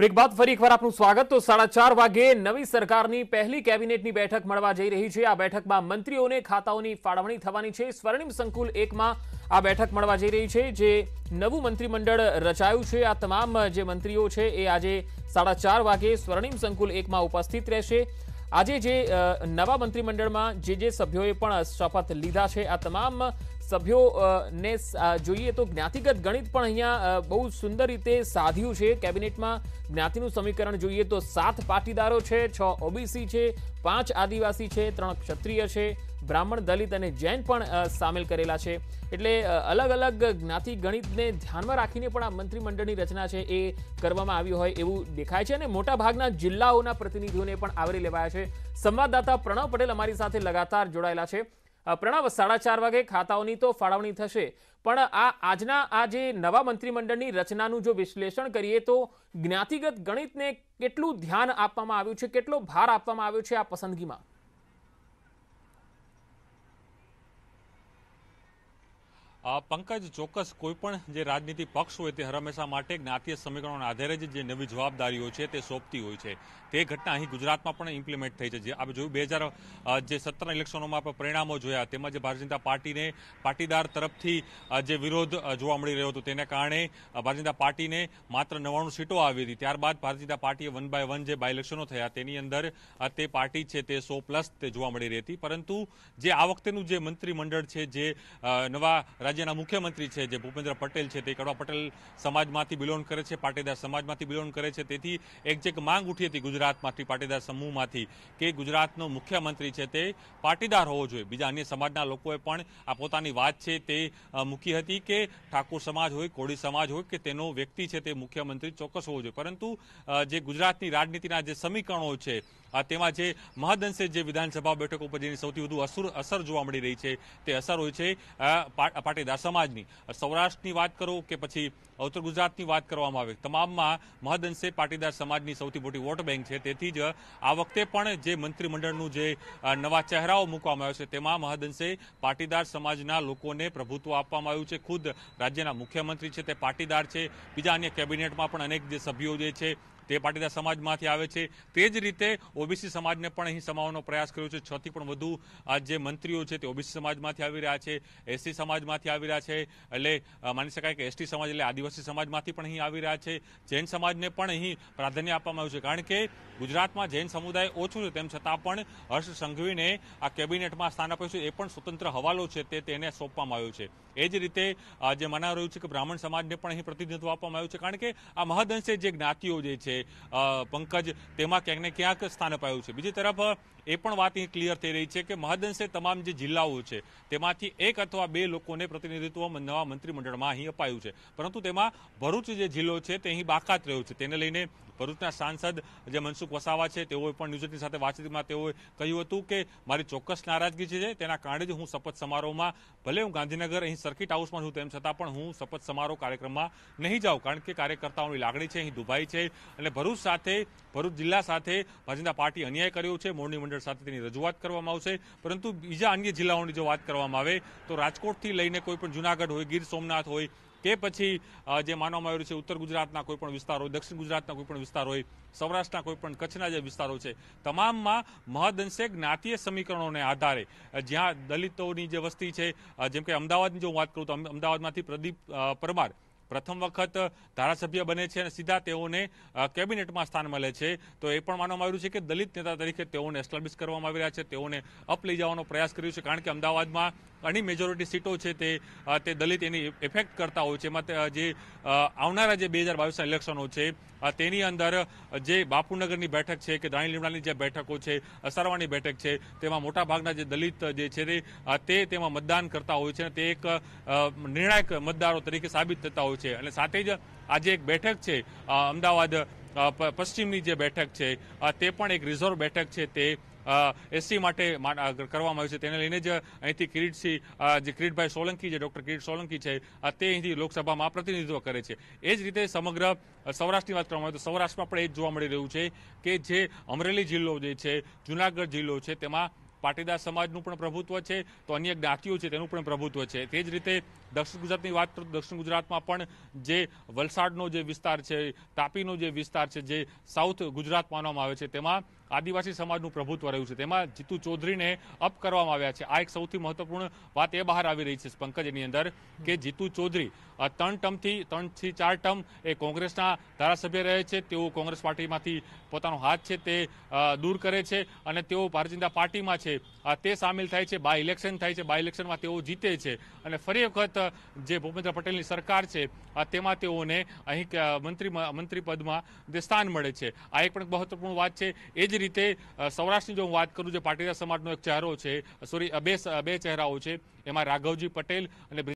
break બાદ ફરી એકવાર આપનું સ્વાગત તો સાડા ચાર વાગે નવી સરકારની પહેલી કેબિનેટની બેઠક મળવા જઈ રહી છે આ બેઠકમાં મંત્રીઓને ખાતાઓની ફાળવણી થવાની છે સ્વર્ણિમ સંકુલ એકમાં આ બેઠક મળવા જઈ રહી છે જે નવું મંત્રીમંડળ રચાયું છે આ તમામ જે મંત્રીઓ છે એ આજે સાડા ચાર વાગે સ્વર્ણિમ સંકુલ એકમાં ઉપસ્થિત રહેશે આજે જે નવા મંત્રીમંડળમાં જે જે સભ્યોએ પણ શપથ લીધા છે આ તમામ સભ્યોને જોઈએ તો જ્ઞાતિગત ગણિત પણ અહીંયા બહુ સુંદર રીતે સાધ્યું છે કેબિનેટમાં જ્ઞાતિનું સમીકરણ જોઈએ તો સાત પાટીદારો છે છ ઓબીસી છે પાંચ આદિવાસી છે ત્રણ ક્ષત્રિય છે બ્રાહ્મણ દલિત અને જૈન પણ સામેલ કરેલા છે એટલે અલગ અલગ જ્ઞાતિ ગણિતને ધ્યાનમાં રાખીને પણ આ મંત્રીમંડળની રચના છે એ કરવામાં આવી હોય એવું દેખાય છે અને મોટાભાગના જિલ્લાઓના પ્રતિનિધિઓને પણ આવરી લેવાયા છે સંવાદદાતા પ્રણવ પટેલ અમારી સાથે લગાતાર જોડાયેલા છે પ્રણવ સાડા ચાર વાગે ખાતાઓની તો ફાળવણી થશે પણ આ આજના આ જે નવા મંત્રીમંડળની રચનાનું જો વિશ્લેષણ કરીએ તો જ્ઞાતિગત ગણિતને કેટલું ધ્યાન આપવામાં આવ્યું છે કેટલો ભાર આપવામાં આવ્યો છે આ પસંદગીમાં પંકજ ચોક્કસ કોઈપણ જે રાજનીતિ પક્ષ હોય તે હંમેશા માટે જ્ઞાતીય સમીકરણોના આધારે જ જે નવી જવાબદારીઓ છે તે સોંપતી હોય છે તે ઘટના અહીં ગુજરાતમાં પણ ઇમ્પ્લિમેન્ટ થઈ છે જે આપણે જોયું બે હજાર જે સત્તરના ઇલેક્શનોમાં આપણે પરિણામો જોયા તેમજ જે ભારતીય જનતા પાર્ટીને પાટીદાર તરફથી જે વિરોધ જોવા મળી રહ્યો હતો તેના કારણે ભારતીય જનતા પાર્ટીને માત્ર નવાણું સીટો આવી હતી ત્યારબાદ ભારતીય જનતા પાર્ટીએ વન બાય વન જે બાય ઇલેક્શનો થયા તેની અંદર તે પાર્ટી છે તે સો પ્લસ તે જોવા મળી રહી હતી પરંતુ જે આ વખતેનું જે મંત્રીમંડળ છે જે નવા રાજ્યના મુખ્યમંત્રી છે જે ભૂપેન્દ્ર પટેલ છે તે કડવા પટેલ સમાજમાંથી બિલોંગ કરે છે પાટીદાર સમાજમાંથી બિલોંગ કરે છે તેથી એક જે માંગ ઉઠી હતી ગુજરાતમાંથી પાટીદાર સમૂહમાંથી કે ગુજરાતનો મુખ્યમંત્રી છે તે પાટીદાર હોવો જોઈએ બીજા અન્ય સમાજના લોકોએ પણ આ પોતાની વાત છે તે મૂકી હતી કે ઠાકોર સમાજ હોય કોળી સમાજ હોય કે તેનો વ્યક્તિ છે તે મુખ્યમંત્રી ચોક્કસ હોવો જોઈએ પરંતુ જે ગુજરાતની રાજનીતિના જે સમીકરણો છે તેમાં જે મહદઅંશે જે વિધાનસભા બેઠકો પર જેની સૌથી વધુ અસર જોવા મળી રહી છે તે અસર હોય છે પાટીદાર સમાજની સૌરાષ્ટ્રની વાત કરો કે પછી ઉત્તર ગુજરાતની વાત કરવામાં આવે તમામમાં મહદઅંશે પાટીદાર સમાજની સૌથી મોટી વોટ બેંક છે તેથી જ આ વખતે પણ જે મંત્રીમંડળનું જે નવા ચહેરાઓ મૂકવામાં આવ્યો છે તેમાં મહદઅંશે પાટીદાર સમાજના લોકોને પ્રભુત્વ આપવામાં આવ્યું છે ખુદ રાજ્યના મુખ્યમંત્રી છે તે પાટીદાર છે બીજા અન્ય કેબિનેટમાં પણ અનેક જે સભ્યો જે છે તે પાટીદાર સમાજમાંથી આવે છે તે જ રીતે ઓબીસી સમાજને પણ અહીં સમાવવાનો પ્રયાસ કર્યો છે છથી પણ વધુ આ જે મંત્રીઓ છે તે ઓબીસી સમાજમાંથી આવી રહ્યા છે એસસી સમાજમાંથી આવી રહ્યા છે એટલે માની શકાય કે એસટી સમાજ એટલે આદિવાસી સમાજમાંથી પણ અહીં આવી રહ્યા છે જૈન સમાજને પણ અહીં પ્રાધાન્ય આપવામાં આવ્યું છે કારણ કે ગુજરાતમાં જૈન સમુદાય ઓછું છે તેમ છતાં પણ હર્ષ સંઘવીને આ કેબિનેટમાં સ્થાન આપ્યું છે એ પણ સ્વતંત્ર હવાલો છે તે તેને સોંપવામાં આવ્યો છે એ જ રીતે જે મનાવી રહ્યું છે કે બ્રાહ્મણ સમાજને પણ અહીં પ્રતિનિધિત્વ આપવામાં આવ્યું છે કારણ કે આ મહદઅંશે જે જ્ઞાતિઓ જે છે પંકજ તેમાં ક્યાંક ક્યાંક સ્થાન અપાયું છે બીજી તરફ એ પણ વાત અહીં ક્લિયર થઈ રહી છે કે મહદઅંશે તમામ જે જિલ્લાઓ છે તેમાંથી એક અથવા બે લોકોને પ્રતિનિધિત્વ નવા મંત્રીમંડળમાં અહીં અપાયું છે પરંતુ તેમાં ભરૂચ જે જિલ્લો છે તે અહીં બાકાત રહ્યો છે તેને લઈને ભરૂચના સાંસદ જે મનસુખ વસાવા છે તેઓએ પણ ન્યૂઝની સાથે વાતચીતમાં તેઓએ કહ્યું હતું કે મારી ચોક્કસ નારાજગી છે તેના કારણે જ હું શપથ સમારોહમાં ભલે હું ગાંધીનગર અહીં સર્કિટ હાઉસમાં છું તેમ છતાં પણ હું શપથ સમારોહ કાર્યક્રમમાં નહીં જાઉં કારણ કે કાર્યકર્તાઓની લાગણી છે અહીં દુભાઈ છે અને ભરૂચ સાથે ભરૂચ જિલ્લા સાથે ભારતીય પાર્ટી અન્યાય કર્યો છે મોરની મંડળ સાથે તેની રજૂઆત કરવામાં આવશે પરંતુ બીજા અન્ય જિલ્લાઓની જો વાત કરવામાં આવે તો રાજકોટથી લઈને કોઈ પણ જુનાગઢ હોય ગીર સોમનાથ હોય કે પછી જે માનવામાં આવ્યું છે ઉત્તર ગુજરાતના કોઈપણ વિસ્તાર હોય દક્ષિણ ગુજરાતના કોઈપણ વિસ્તાર હોય સૌરાષ્ટ્રના કોઈપણ કચ્છના જે વિસ્તારો છે તમામમાં મહદઅંશે જ્ઞાતીય સમીકરણોને આધારે જ્યાં દલિતોની જે વસ્તી છે જેમ કે અમદાવાદની જો હું વાત કરું તો અમદાવાદમાંથી પ્રદીપ પરમાર પ્રથમ વખત ધારાસભ્ય બને છે અને સીધા તેઓને કેબિનેટમાં સ્થાન મળે છે તો એ પણ માનવામાં આવ્યું છે કે દલિત નેતા તરીકે તેઓને એસ્ટાબ્લિશ કરવામાં આવી રહ્યા છે તેઓને અપ લઈ જવાનો પ્રયાસ કર્યો છે કારણ કે અમદાવાદમાં ઘણી મેજોરિટી સીટો છે તે તે દલિત એની ઇફેક્ટ કરતા હોય છે એમાં જે આવનારા જે બે હજાર બાવીસના ઇલેક્શનો છે તેની અંદર જે બાપુનગરની બેઠક છે કે દાણી લીમડાની જે બેઠકો છે અસારવાની બેઠક છે તેમાં મોટાભાગના જે દલિત જે છે તે તેમાં મતદાન કરતા હોય છે તે એક નિર્ણાયક મતદારો તરીકે સાબિત થતા હોય છે છે અને સાથે જ આજે એક બેઠક છે અમદાવાદ પશ્ચિમની જે બેઠક છે તે પણ એક રિઝર્વ બેઠક છે તે એસસી માટે કરવામાં આવ્યું છે તેને લઈને જ અહીંથી કિરીટસિંહ જે કિરીટભાઈ સોલંકી જે ડોક્ટર કિરીટ સોલંકી છે તે અહીંથી લોકસભામાં પ્રતિનિધિત્વ કરે છે એ જ રીતે સમગ્ર સૌરાષ્ટ્રની વાત કરવામાં આવે તો સૌરાષ્ટ્રમાં પણ એ જ જોવા મળી રહ્યું છે કે જે અમરેલી જિલ્લો જે છે જુનાગઢ જિલ્લો છે તેમાં પાટીદાર સમાજનું પણ પ્રભુત્વ છે તો અન્ય જ્ઞાતિઓ છે તેનું પણ પ્રભુત્વ છે તે જ રીતે દક્ષિણ ગુજરાતની વાત કરું દક્ષિણ ગુજરાતમાં પણ જે વલસાડનો જે વિસ્તાર છે તાપીનો જે વિસ્તાર છે જે સાઉથ ગુજરાત માનવામાં આવે છે તેમાં આદિવાસી સમાજનું પ્રભુત્વ રહ્યું છે તેમાં જીતુ ચૌધરીને અપ કરવામાં આવ્યા છે આ એક સૌથી મહત્વપૂર્ણ વાત એ બહાર આવી રહી છે પંકજ એની અંદર કે જીતુ ચૌધરી ત્રણ ટર્મથી ત્રણથી ચાર ટર્મ એ કોંગ્રેસના ધારાસભ્ય રહે છે તેઓ કોંગ્રેસ પાર્ટીમાંથી પોતાનો હાથ છે તે દૂર કરે છે અને તેઓ ભારતીય જનતા પાર્ટીમાં છે તે સામેલ થાય છે બાય ઇલેક્શન થાય છે બાય ઇલેક્શનમાં તેઓ જીતે છે અને ફરી વખત જે ભૂપેન્દ્ર પટેલની સરકાર છે તેમાં તેઓને અહીં મંત્રી મંત્રી પદમાં તે સ્થાન મળે છે આ એક પણ મહત્વપૂર્ણ વાત છે એ જ રીતે સૌરાષ્ટ્રની જો હું વાત કરું જે પાટીદાર સમાજનો એક ચહેરો છે સોરી બે બે ચહેરાઓ છે એમાં રાઘવજી પટેલ અને